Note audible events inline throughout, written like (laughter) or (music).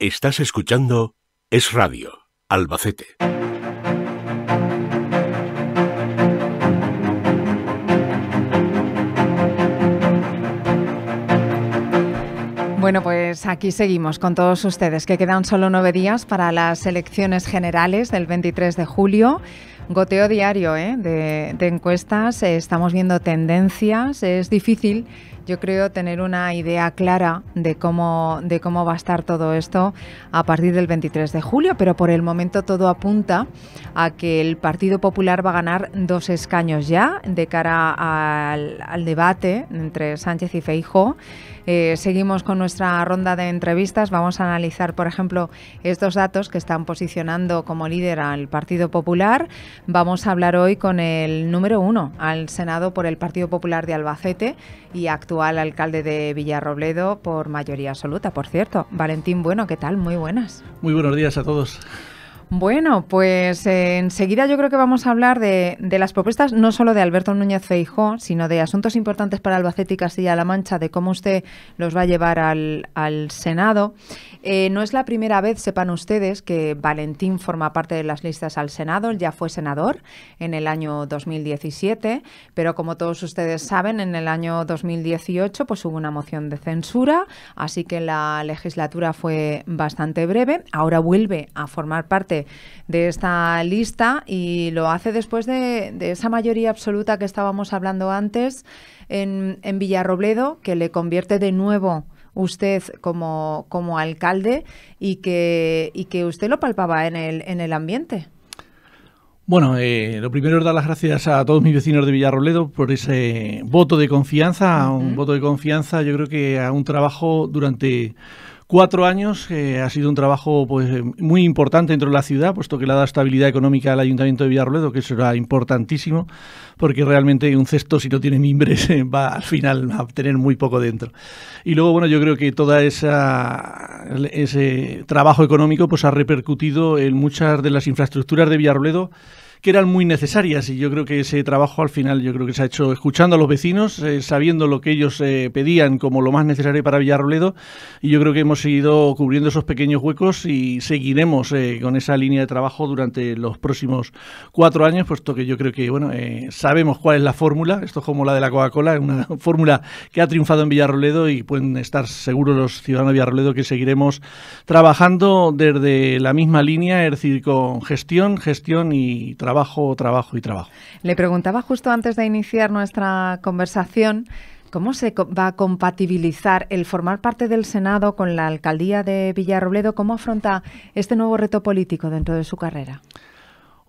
Estás escuchando Es Radio, Albacete. Bueno, pues aquí seguimos con todos ustedes, que quedan solo nueve días para las elecciones generales del 23 de julio. Goteo diario ¿eh? de, encuestas, eh, estamos viendo tendencias, es difícil yo creo tener una idea clara de cómo, de cómo va a estar todo esto a partir del 23 de julio, pero por el momento todo apunta a que el Partido Popular va a ganar dos escaños ya de cara al, al debate entre Sánchez y Feijóo eh, seguimos con nuestra ronda de entrevistas. Vamos a analizar, por ejemplo, estos datos que están posicionando como líder al Partido Popular. Vamos a hablar hoy con el número uno al Senado por el Partido Popular de Albacete y actual alcalde de Villarrobledo por mayoría absoluta, por cierto. Valentín Bueno, ¿qué tal? Muy buenas. Muy buenos días a todos. Bueno, pues eh, enseguida yo creo que vamos a hablar de, las propuestas no solo de Alberto Núñez Feijó, sino de asuntos importantes para Albacete y Castilla-La Mancha, de cómo usted los va a llevar al, Senado. Eh, no es la primera vez, sepan ustedes, que Valentín forma parte de las listas al Senado. ya fue senador en el año 2017, pero como todos ustedes saben, en el año 2018 pues, hubo una moción de censura, así que la legislatura fue bastante breve. Ahora vuelve a formar parte de esta lista y lo hace después de, esa mayoría absoluta que estábamos hablando antes en, Villarrobledo, que le convierte de nuevo usted como, como alcalde y que, que usted lo palpaba en el, en el ambiente. Bueno, eh, lo primero es dar las gracias a todos mis vecinos de Villarrobledo por ese voto de confianza, un voto de confianza, yo creo que a un trabajo durante Cuatro años eh, ha sido un trabajo pues, eh, muy importante dentro de la ciudad, puesto que le ha dado estabilidad económica al Ayuntamiento de Villarroledo, que será importantísimo, porque realmente un cesto, si no tiene mimbres, (laughs) va al final a tener muy poco dentro. Y luego, bueno, yo creo que todo ese trabajo económico pues, ha repercutido en muchas de las infraestructuras de Villarroledo que eran muy necesarias y yo creo que ese trabajo al final yo creo que se ha hecho escuchando a los vecinos, eh, sabiendo lo que ellos eh, pedían como lo más necesario para Villarroledo y yo creo que hemos seguido cubriendo esos pequeños huecos y seguiremos eh, con esa línea de trabajo durante los próximos cuatro años, puesto que yo creo que bueno sabemos cuál es la fórmula, esto es como la de la Coca-Cola, una (laughs) fórmula que ha triunfado en Villarroledo y pueden estar seguros los ciudadanos de Villarroledo que seguiremos trabajando desde la misma línea, es decir, con gestión, gestión y trabajo, trabajo y trabajo. Le preguntaba justo antes de iniciar nuestra conversación. ¿Cómo se va a compatibilizar el formar parte del Senado con la alcaldía de Villarrobledo? ¿Cómo afronta este nuevo reto político dentro de su carrera?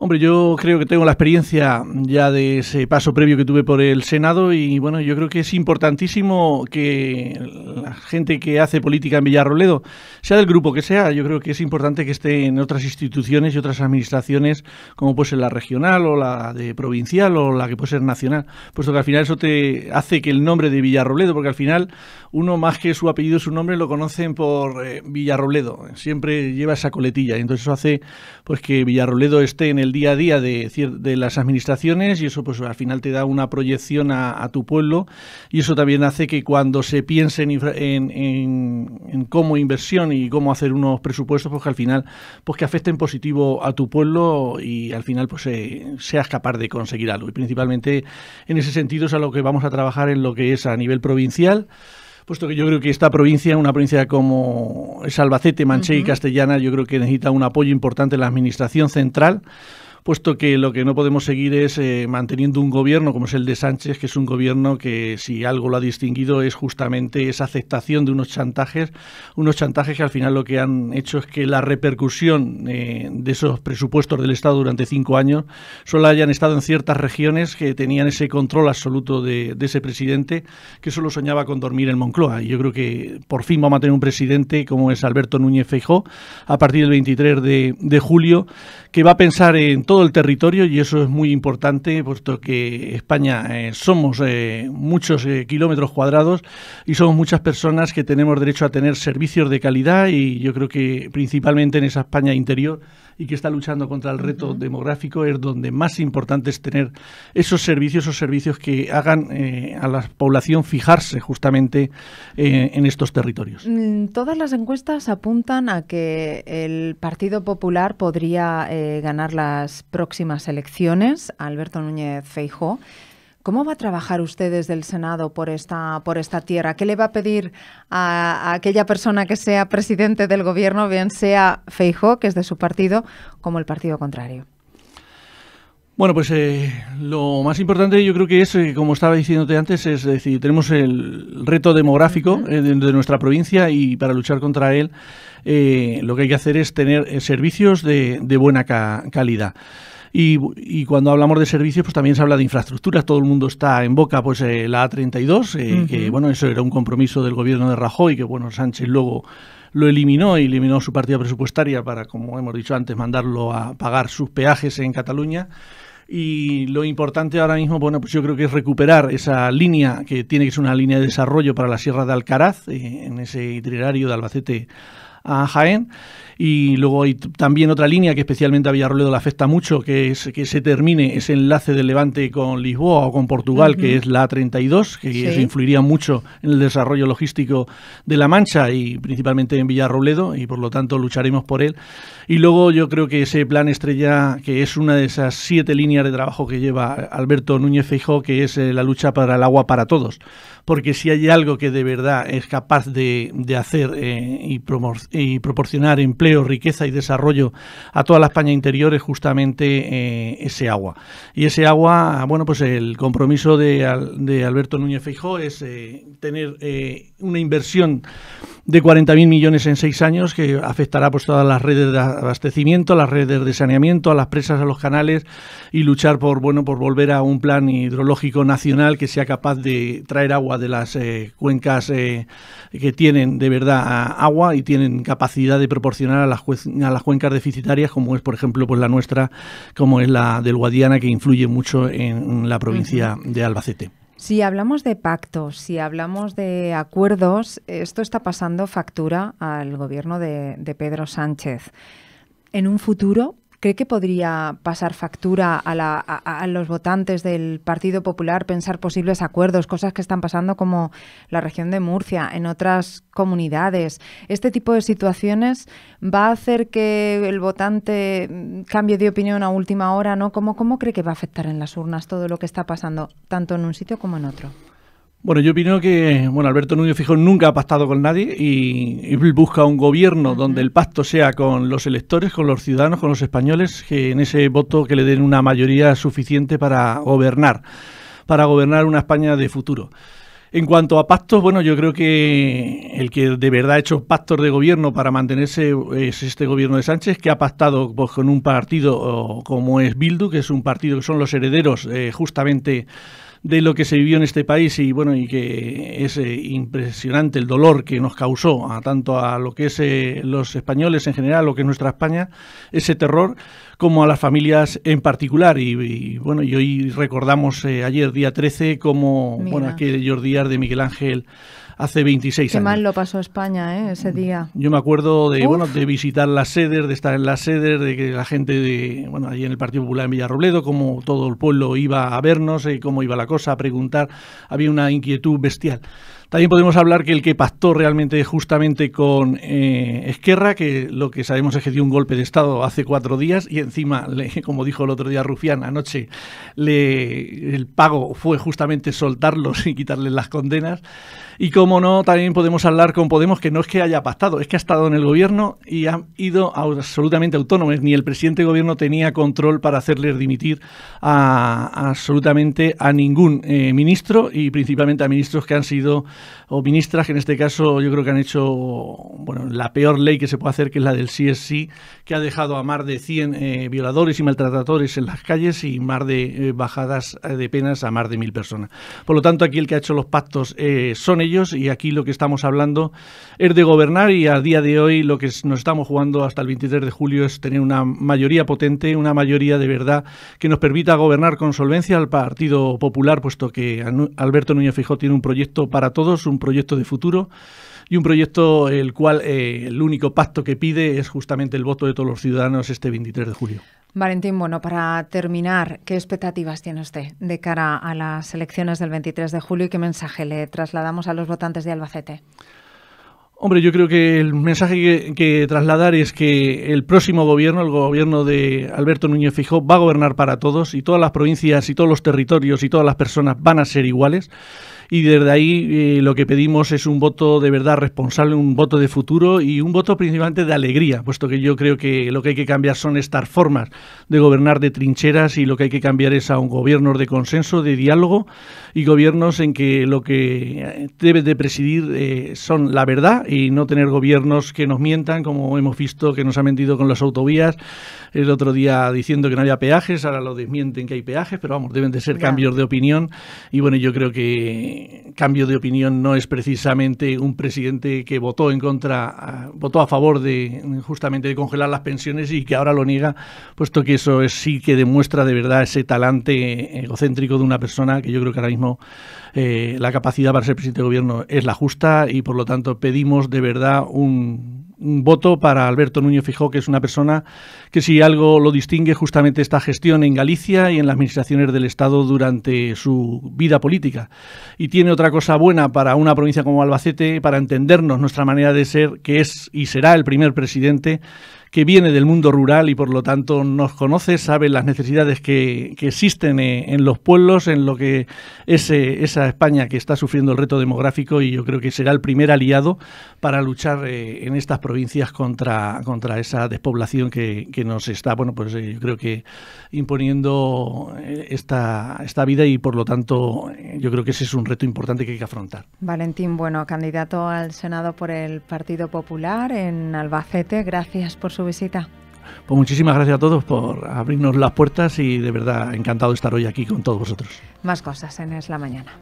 Hombre, yo creo que tengo la experiencia ya de ese paso previo que tuve por el Senado y bueno, yo creo que es importantísimo que la gente que hace política en Villarrobledo, sea del grupo que sea, yo creo que es importante que esté en otras instituciones y otras administraciones, como pues en la regional o la de provincial o la que puede ser nacional, puesto que al final eso te hace que el nombre de Villarrobledo, porque al final uno más que su apellido, su nombre lo conocen por eh, Villarrobledo, siempre lleva esa coletilla y entonces eso hace pues que Villarroledo esté en el día a día de, de las administraciones y eso pues al final te da una proyección a, tu pueblo y eso también hace que cuando se piense en, cómo inversión y cómo hacer unos presupuestos pues que al final pues que afecten positivo a tu pueblo y al final pues eh, seas capaz de conseguir algo y principalmente en ese sentido es a lo que vamos a trabajar en lo que es a nivel provincial puesto que yo creo que esta provincia, una provincia como es Albacete, y Castellana, yo creo que necesita un apoyo importante de la Administración Central puesto que lo que no podemos seguir es eh, manteniendo un gobierno como es el de Sánchez, que es un gobierno que si algo lo ha distinguido es justamente esa aceptación de unos chantajes, unos chantajes que al final lo que han hecho es que la repercusión eh, de esos presupuestos del Estado durante cinco años solo hayan estado en ciertas regiones que tenían ese control absoluto de, ese presidente, que solo soñaba con dormir en Moncloa. Y yo creo que por fin vamos a tener un presidente como es Alberto Núñez Feijó a partir del 23 de, de julio, que va a pensar en todo el territorio y eso es muy importante puesto que España eh, somos eh, muchos eh, kilómetros cuadrados y somos muchas personas que tenemos derecho a tener servicios de calidad y yo creo que principalmente en esa España interior y que está luchando contra el reto demográfico, es donde más importante es tener esos servicios, esos servicios que hagan eh, a la población fijarse justamente eh, en estos territorios. Mm, todas las encuestas apuntan a que el Partido Popular podría eh, ganar las próximas elecciones, Alberto Núñez Feijóo, ¿Cómo va a trabajar usted desde el Senado por esta, por esta tierra? ¿Qué le va a pedir a, aquella persona que sea presidente del gobierno, bien sea Feijó, que es de su partido, como el partido contrario? Bueno, pues eh, lo más importante yo creo que es, eh, como estaba diciéndote antes, es decir, tenemos el reto demográfico eh, de, nuestra provincia y para luchar contra él lo que hay que hacer es tener servicios de, buena calidad. Y, cuando hablamos de servicios, pues también se habla de infraestructuras. Todo el mundo está en boca, pues eh, la A32, eh, que bueno, eso era un compromiso del gobierno de Rajoy, que bueno, Sánchez luego lo eliminó y eliminó su partida presupuestaria para, como hemos dicho antes, mandarlo a pagar sus peajes en Cataluña. Y lo importante ahora mismo, bueno, pues yo creo que es recuperar esa línea que tiene que ser una línea de desarrollo para la Sierra de Alcaraz, eh, en ese itinerario de Albacete Jaén. Y luego hay también otra línea que especialmente a Villarroledo le afecta mucho, que es que se termine ese enlace del Levante con Lisboa o con Portugal, que es la A32, que influiría mucho en el desarrollo logístico de La Mancha y principalmente en Villarroledo, y por lo tanto lucharemos por él. Y luego yo creo que ese plan estrella, que es una de esas siete líneas de trabajo que lleva Alberto Núñez Feijó, que es eh, la lucha para el agua para todos. Porque si hay algo que de verdad es capaz de, hacer eh, y promocionar, y proporcionar empleo, riqueza y desarrollo a toda la España interior es justamente eh, ese agua. Y ese agua, ah, bueno, pues el compromiso de, de Alberto Núñez fijó es eh, tener eh, una inversión de 40.000 millones en seis años que afectará pues todas las redes de abastecimiento, las redes de saneamiento, a las presas, a los canales y luchar por bueno por volver a un plan hidrológico nacional que sea capaz de traer agua de las eh, cuencas eh, que tienen de verdad ah, agua y tienen capacidad de proporcionar a las, a las cuencas deficitarias como es por ejemplo pues la nuestra como es la del Guadiana que influye mucho en la provincia de Albacete. Si hablamos de pactos, si hablamos de acuerdos, esto está pasando factura al gobierno de, Pedro Sánchez. En un futuro, ¿Cree que podría pasar factura a, los votantes del Partido Popular pensar posibles acuerdos, cosas que están pasando como la región de Murcia, en otras comunidades? ¿Este tipo de situaciones va a hacer que el votante cambie de opinión a última hora? ¿no? cómo cree que va a afectar en las urnas todo lo que está pasando, tanto en un sitio como en otro? Bueno, yo opino que bueno, Alberto Núñez Fijón nunca ha pactado con nadie y, busca un gobierno donde el pacto sea con los electores, con los ciudadanos, con los españoles, que en ese voto que le den una mayoría suficiente para gobernar, para gobernar una España de futuro. En cuanto a pactos, bueno, yo creo que el que de verdad ha hecho pactos de gobierno para mantenerse es este gobierno de Sánchez, que ha pactado pues, con un partido como es Bildu, que es un partido que son los herederos eh, justamente de lo que se vivió en este país y bueno y que es eh, impresionante el dolor que nos causó a tanto a lo que es eh, los españoles en general lo que es nuestra España ese terror como a las familias en particular y, bueno y hoy recordamos eh, ayer día 13 como bueno aquellos días de Miguel Ángel hace 26 años. Qué mal lo pasó España ¿eh? ese día. Yo me acuerdo de, de visitar las sedes, de estar en las sedes, de que la gente de, bueno, ahí en el Partido Popular en Villarrobledo, como todo el pueblo iba a vernos, eh, cómo iba la cosa, a preguntar. Había una inquietud bestial. También podemos hablar que el que pactó realmente justamente con eh, Esquerra, que lo que sabemos es que dio un golpe de Estado hace cuatro días y encima, (laughs) como dijo el otro día Rufián, anoche le, el pago fue justamente soltarlos y quitarles las condenas. Y como no, también podemos hablar con Podemos, que no es que haya pactado, es que ha estado en el gobierno y ha ido absolutamente autónomos. Ni el presidente de gobierno tenía control para hacerles dimitir a, absolutamente a ningún eh, ministro y principalmente a ministros que han sido o ministras que en este caso yo creo que han hecho bueno, la peor ley que se puede hacer, que es la del sí, que ha dejado a más de 100 eh, violadores y maltratadores en las calles y más de eh, bajadas eh, de penas a más de mil personas. Por lo tanto, aquí el que ha hecho los pactos son ellos y aquí lo que estamos hablando es de gobernar y a día de hoy lo que nos estamos jugando hasta el 23 de julio es tener una mayoría potente, una mayoría de verdad que nos permita gobernar con solvencia al Partido Popular, puesto que Alberto Núñez Fijó tiene un proyecto para todos un proyecto de futuro y un proyecto el cual eh, el único pacto que pide es justamente el voto de todos los ciudadanos este 23 de julio. Valentín, bueno, para terminar, ¿qué expectativas tiene usted de cara a las elecciones del 23 de julio y qué mensaje le trasladamos a los votantes de Albacete? Hombre, yo creo que el mensaje que, trasladar es que el próximo gobierno, el gobierno de Alberto Núñez Fijó, va a gobernar para todos y todas las provincias y todos los territorios y todas las personas van a ser iguales. Y desde ahí eh, lo que pedimos es un voto de verdad responsable, un voto de futuro y un voto principalmente de alegría, puesto que yo creo que lo que hay que cambiar son estas formas de gobernar de trincheras y lo que hay que cambiar es a un gobierno de consenso, de diálogo y gobiernos en que lo que debe de presidir eh, son la verdad y no tener gobiernos que nos mientan, como hemos visto que nos ha mentido con las autovías el otro día diciendo que no había peajes, ahora lo desmienten que hay peajes, pero vamos, deben de ser cambios de opinión. Y bueno, yo creo que cambio de opinión no es precisamente un presidente que votó en contra, votó a favor de justamente de congelar las pensiones y que ahora lo niega, puesto que eso es, sí que demuestra de verdad ese talante egocéntrico de una persona que yo creo que ahora mismo eh, la capacidad para ser presidente de gobierno es la justa y por lo tanto pedimos de verdad un, voto para Alberto Núñez Fijó, que es una persona que si algo lo distingue justamente esta gestión en Galicia y en las administraciones del Estado durante su vida política. Y tiene otra cosa buena para una provincia como Albacete, para entendernos nuestra manera de ser, que es y será el primer presidente que viene del mundo rural y por lo tanto nos conoce, sabe las necesidades que, existen eh, en los pueblos, en lo que es eh, esa España que está sufriendo el reto demográfico y yo creo que será el primer aliado para luchar eh, en estas provincias contra, contra esa despoblación que, que nos está, bueno, pues yo creo que imponiendo esta, esta vida y por lo tanto yo creo que ese es un reto importante que hay que afrontar. Valentín, bueno, candidato al Senado por el Partido Popular en Albacete, gracias por su visita. Pues muchísimas gracias a todos por abrirnos las puertas y de verdad encantado de estar hoy aquí con todos vosotros. Más cosas en Es la Mañana.